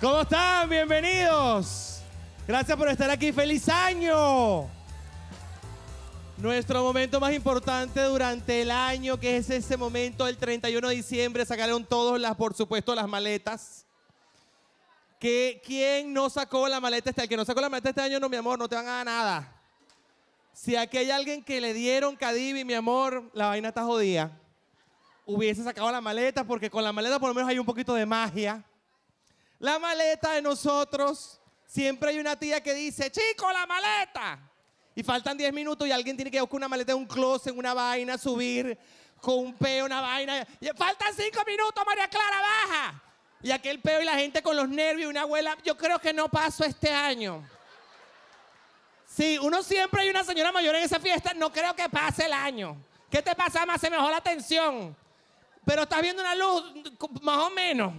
¿Cómo están? Bienvenidos. Gracias por estar aquí. ¡Feliz año! Nuestro momento más importante durante el año, que es ese momento del 31 de diciembre, sacaron todos las, por supuesto, las maletas. ¿Quién no sacó la maleta este año? El que no sacó la maleta este año, no, mi amor, no te van a dar nada. Si aquí hay alguien que le dieron Cadivi, mi amor, la vaina está jodida. Hubiese sacado la maleta porque con la maleta por lo menos hay un poquito de magia la maleta de nosotros. Siempre hay una tía que dice, chico, la maleta. Y faltan 10 minutos y alguien tiene que buscar una maleta de un closet, una vaina, subir con un peo, una vaina. Y faltan 5 minutos, María Clara, baja. Y aquel peo y la gente con los nervios, y una abuela, yo creo que no paso este año. Sí, uno siempre hay una señora mayor en esa fiesta, no creo que pase el año. ¿Qué te pasa más? Se mejor la atención. Pero estás viendo una luz, más o menos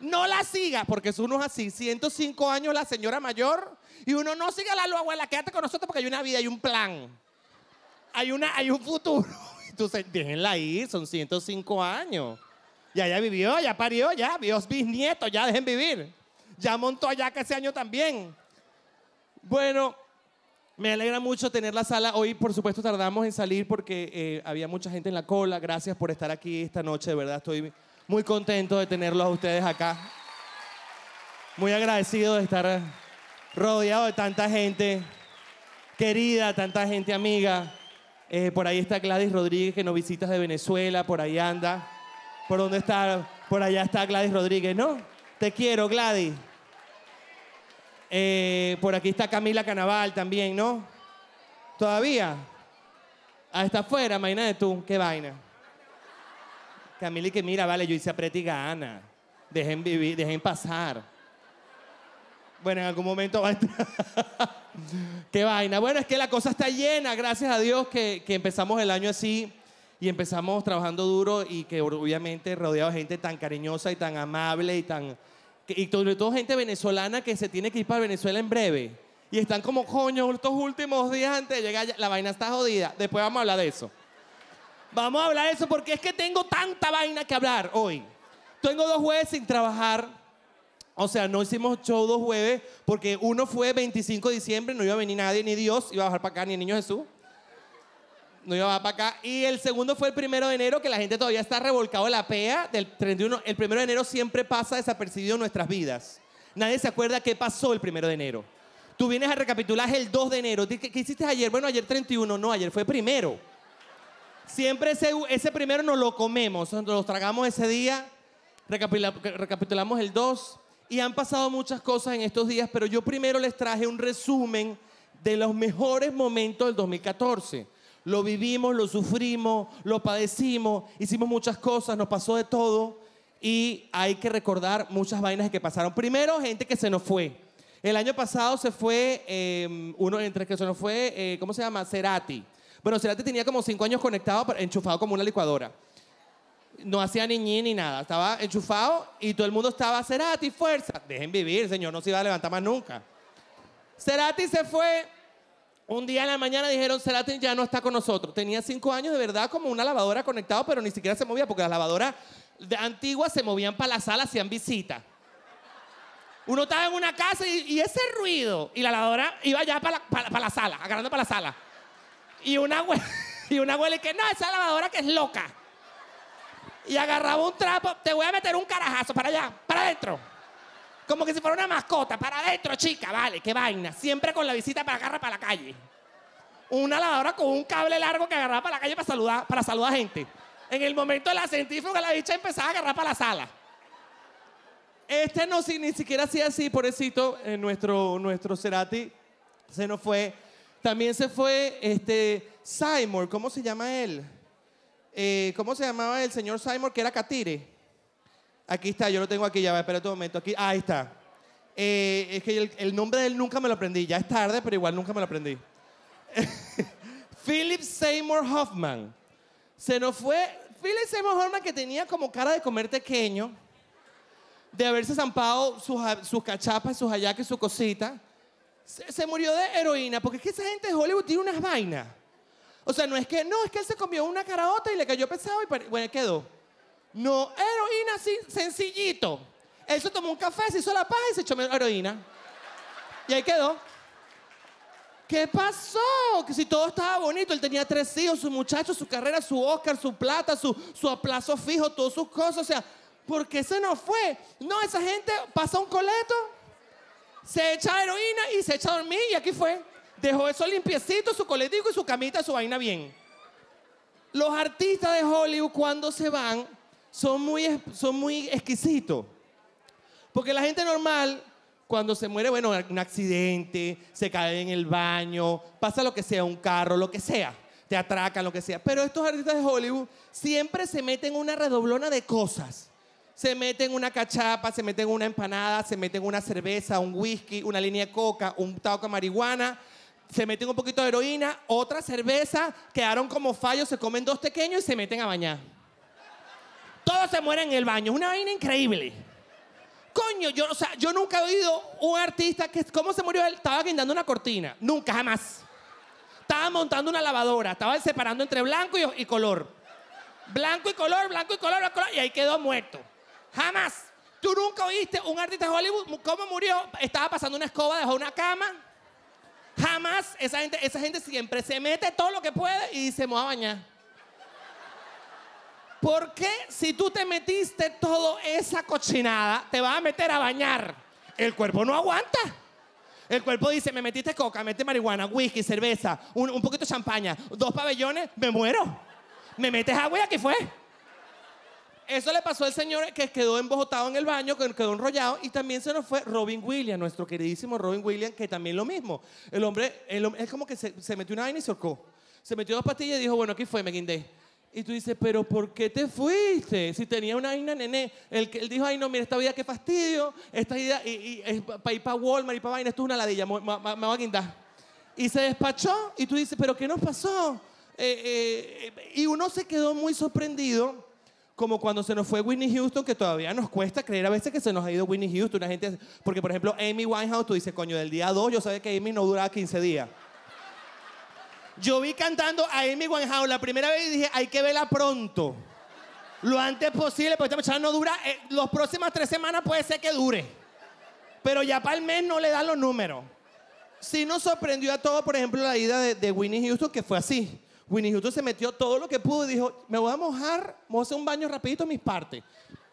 no la sigas, porque es uno así, 105 años la señora mayor, y uno no siga la la quédate con nosotros porque hay una vida, hay un plan, hay, una, hay un futuro. Entonces, déjenla ir, son 105 años. Ya ya vivió, ya parió, ya, Dios nietos, ya dejen vivir. Ya montó allá que ese año también. Bueno, me alegra mucho tener la sala. Hoy, por supuesto, tardamos en salir porque eh, había mucha gente en la cola. Gracias por estar aquí esta noche, de verdad estoy muy contento de tenerlos a ustedes acá. Muy agradecido de estar rodeado de tanta gente querida, tanta gente amiga. Eh, por ahí está Gladys Rodríguez, que nos visitas de Venezuela, por ahí anda. ¿Por dónde está? Por allá está Gladys Rodríguez, ¿no? Te quiero, Gladys. Eh, por aquí está Camila Canaval también, ¿no? ¿Todavía? Ah, ¿Está afuera, de tú, qué vaina. Camila que mira, vale, yo hice apretiga y gana. Dejen vivir, dejen pasar. Bueno, en algún momento va a entrar. Qué vaina. Bueno, es que la cosa está llena, gracias a Dios que, que empezamos el año así y empezamos trabajando duro y que obviamente rodeado de gente tan cariñosa y tan amable y tan... Y sobre todo gente venezolana que se tiene que ir para Venezuela en breve. Y están como, coño, estos últimos días antes de llegar, la vaina está jodida. Después vamos a hablar de eso. Vamos a hablar eso porque es que tengo tanta vaina que hablar hoy. Tengo dos jueves sin trabajar. O sea, no hicimos show dos jueves porque uno fue 25 de diciembre, no iba a venir nadie, ni Dios iba a bajar para acá, ni el niño Jesús. No iba a bajar para acá. Y el segundo fue el primero de enero, que la gente todavía está revolcado en la pea del 31. El primero de enero siempre pasa desapercibido en nuestras vidas. Nadie se acuerda qué pasó el primero de enero. Tú vienes a recapitular el 2 de enero. que qué hiciste ayer? Bueno, ayer 31. No, ayer fue primero. Siempre ese, ese primero nos lo comemos, nos lo tragamos ese día, recapitulamos el 2 y han pasado muchas cosas en estos días, pero yo primero les traje un resumen de los mejores momentos del 2014. Lo vivimos, lo sufrimos, lo padecimos, hicimos muchas cosas, nos pasó de todo y hay que recordar muchas vainas que pasaron. Primero, gente que se nos fue. El año pasado se fue, eh, uno entre que se nos fue, eh, ¿cómo se llama? Cerati. Bueno, Cerati tenía como cinco años conectado, enchufado como una licuadora. No hacía niñín ni nada. Estaba enchufado y todo el mundo estaba, Cerati, fuerza. Dejen vivir, señor, no se iba a levantar más nunca. Cerati se fue. Un día en la mañana dijeron, Cerati ya no está con nosotros. Tenía cinco años de verdad como una lavadora conectado, pero ni siquiera se movía porque las lavadoras antiguas se movían para la sala, hacían visita. Uno estaba en una casa y, ese ruido. Y la lavadora iba ya para la sala, agarrando para la sala. Y una abuela, y una que no, esa lavadora que es loca. Y agarraba un trapo, te voy a meter un carajazo para allá, para adentro. Como que si fuera una mascota, para adentro, chica, vale, qué vaina. Siempre con la visita para agarrar para la calle. Una lavadora con un cable largo que agarraba para la calle para saludar, para saludar a gente. En el momento de la que la bicha empezaba a agarrar para la sala. Este no, si, ni siquiera hacía así, pobrecito, eh, nuestro, nuestro Cerati se nos fue también se fue este, Seymour, ¿cómo se llama él? Eh, ¿Cómo se llamaba el señor Seymour que era Catire? Aquí está, yo lo tengo aquí, ya va, espera un momento. Aquí, ahí está. Eh, es que el, nombre de él nunca me lo aprendí, ya es tarde, pero igual nunca me lo aprendí. Philip Seymour Hoffman. Se nos fue Philip Seymour Hoffman que tenía como cara de comer pequeño, de haberse zampado sus, sus cachapas, sus hallacas, su cosita se, murió de heroína, porque es que esa gente de Hollywood tiene unas vainas. O sea, no es que, no, es que él se comió una caraota y le cayó pesado y bueno, quedó. No, heroína así, sencillito. Él se tomó un café, se hizo la paz y se echó heroína. Y ahí quedó. ¿Qué pasó? Que si todo estaba bonito, él tenía tres hijos, su muchacho, su carrera, su Oscar, su plata, su, su aplazo fijo, todas sus cosas. O sea, ¿por qué se nos fue? No, esa gente pasó un coleto se echa heroína y se echa a dormir y aquí fue. Dejó eso limpiecito, su coletico y su camita, su vaina bien. Los artistas de Hollywood cuando se van son muy, son muy exquisitos. Porque la gente normal, cuando se muere, bueno, un accidente, se cae en el baño, pasa lo que sea, un carro, lo que sea, te atracan, lo que sea. Pero estos artistas de Hollywood siempre se meten una redoblona de cosas se meten una cachapa, se meten una empanada, se meten una cerveza, un whisky, una línea de coca, un taco de marihuana, se meten un poquito de heroína, otra cerveza, quedaron como fallos, se comen dos pequeños y se meten a bañar. Todos se mueren en el baño, una vaina increíble. Coño, yo, o sea, yo nunca he oído un artista que, ¿cómo se murió? Él estaba guindando una cortina, nunca, jamás. Estaba montando una lavadora, estaba separando entre blanco y, Blanco y color, blanco y color, blanco y color, y ahí quedó muerto. Jamás. Tú nunca oíste un artista de Hollywood cómo murió. Estaba pasando una escoba dejó una cama. Jamás. Esa gente, esa gente siempre se mete todo lo que puede y se a bañar. ¿Por qué si tú te metiste todo esa cochinada, te vas a meter a bañar? El cuerpo no aguanta. El cuerpo dice, me metiste coca, mete marihuana, whisky, cerveza, un, un poquito de champaña, dos pabellones, me muero. Me metes agua y aquí fue. Eso le pasó al señor que quedó embotado en el baño, que quedó enrollado, y también se nos fue Robin Williams, nuestro queridísimo Robin Williams, que también lo mismo. El hombre, es como que se, metió una vaina y se orcó. Se metió dos pastillas y dijo, bueno, aquí fue, me guindé. Y tú dices, pero ¿por qué te fuiste? Si tenía una vaina nené. Él, él dijo, ay, no, mira, esta vida qué fastidio. Esta vida, y, y para ir para Walmart y para vaina, esto es una ladilla, me, me, va a guindar. Y se despachó y tú dices, pero ¿qué nos pasó? Eh, eh, y uno se quedó muy sorprendido como cuando se nos fue Winnie Houston, que todavía nos cuesta creer a veces que se nos ha ido Winnie Houston. La gente, porque por ejemplo, Amy Winehouse, tú dices, coño, del día 2 yo sabía que Amy no duraba 15 días. Yo vi cantando a Amy Winehouse la primera vez y dije, hay que verla pronto. Lo antes posible, porque esta muchacha no dura. los eh, los próximas tres semanas puede ser que dure. Pero ya para el mes no le dan los números. Sí nos sorprendió a todos, por ejemplo, la ida de Winnie Houston, que fue así. Winnie Houston se metió todo lo que pudo y dijo, me voy a mojar, voy a hacer un baño rapidito en mis partes.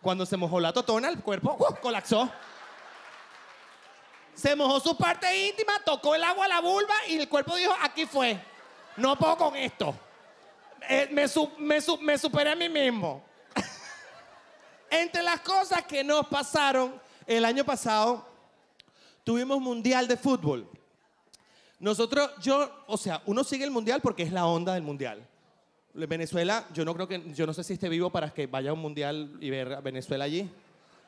Cuando se mojó la totona, el cuerpo uh, colapsó. Se mojó su parte íntima, tocó el agua a la vulva y el cuerpo dijo, aquí fue. No puedo con esto. Eh, me, me superé a mí mismo. Entre las cosas que nos pasaron el año pasado, tuvimos mundial de fútbol. Nosotros, yo, o sea, uno sigue el mundial porque es la onda del mundial. Venezuela, yo no creo que, yo no sé si esté vivo para que vaya a un mundial y ver Venezuela allí.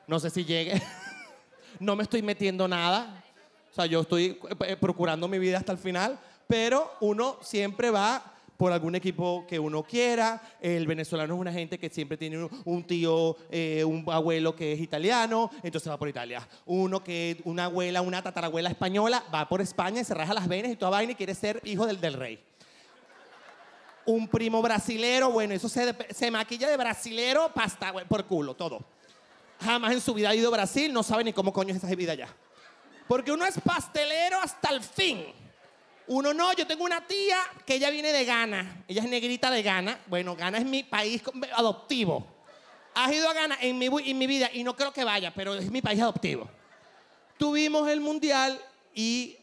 No sé si llegue. no me estoy metiendo nada. O sea, yo estoy eh, eh, procurando mi vida hasta el final, pero uno siempre va por algún equipo que uno quiera. El venezolano es una gente que siempre tiene un, tío, eh, un abuelo que es italiano, entonces va por Italia. Uno que, una abuela, una tatarabuela española, va por España y se raja las venas y toda vaina y quiere ser hijo del, del rey un primo brasilero, bueno, eso se, maquilla de brasilero pasta por culo, todo. Jamás en su vida ha ido a Brasil, no sabe ni cómo coño es esa vida allá. Porque uno es pastelero hasta el fin. Uno no, yo tengo una tía que ella viene de Ghana, ella es negrita de Ghana. Bueno, Ghana es mi país adoptivo. Has ido a Ghana en mi, vida y no creo que vaya, pero es mi país adoptivo. Tuvimos el mundial y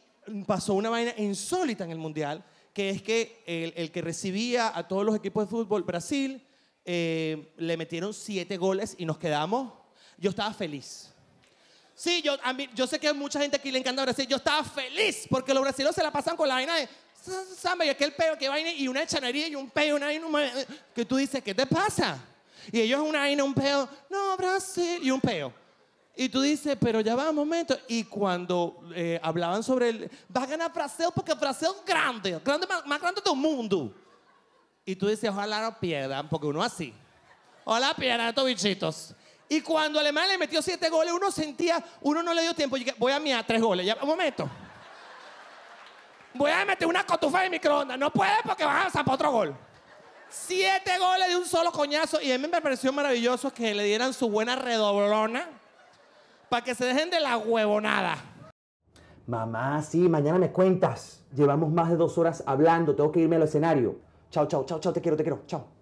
pasó una vaina insólita en el mundial, que es que el, que recibía a todos los equipos de fútbol Brasil eh, le metieron siete goles y nos quedamos. Yo estaba feliz. Sí, yo, sé que hay mucha gente aquí le encanta Brasil. Yo estaba feliz porque los brasileños se la pasan con la vaina de samba y aquel peo que vaina y una chanería y un peo, una vaina que tú dices, ¿qué te pasa? Y ellos una vaina, un peo, no, Brasil, y un peo. Y tú dices, pero ya va un momento. Y cuando eh, hablaban sobre el, vas a ganar Brasil porque Brasil es grande, grande más, más grande del mundo. Y tú dices, ojalá no pierdan, porque uno así. Ojalá pierdan estos bichitos. Y cuando Alemán le metió siete goles, uno sentía, uno no le dio tiempo. voy a mirar tres goles. un momento. Voy a meter una cotufa de microondas. No puede porque vas a para otro gol. Siete goles de un solo coñazo. Y a mí me pareció maravilloso que le dieran su buena redoblona para que se dejen de la huevonada. Mamá, sí, mañana me cuentas. Llevamos más de dos horas hablando. Tengo que irme al escenario. Chao, chao, chao, chao. Te quiero, te quiero. Chao.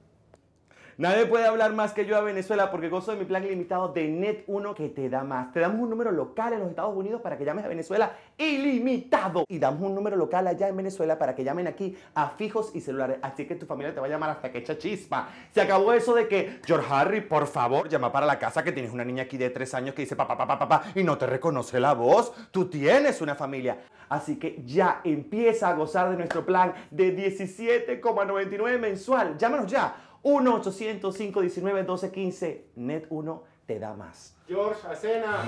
Nadie puede hablar más que yo a Venezuela porque gozo de mi plan ilimitado de Net1 que te da más. Te damos un número local en los Estados Unidos para que llames a Venezuela ilimitado. Y damos un número local allá en Venezuela para que llamen aquí a fijos y celulares. Así que tu familia te va a llamar hasta que echa chispa. Se acabó eso de que, George Harry, por favor, llama para la casa que tienes una niña aquí de 3 años que dice papá, papá, papá y no te reconoce la voz. Tú tienes una familia. Así que ya empieza a gozar de nuestro plan de 17,99 mensual. Llámanos ya. 1-800-519-1215. Net 1 te da más. George Acena.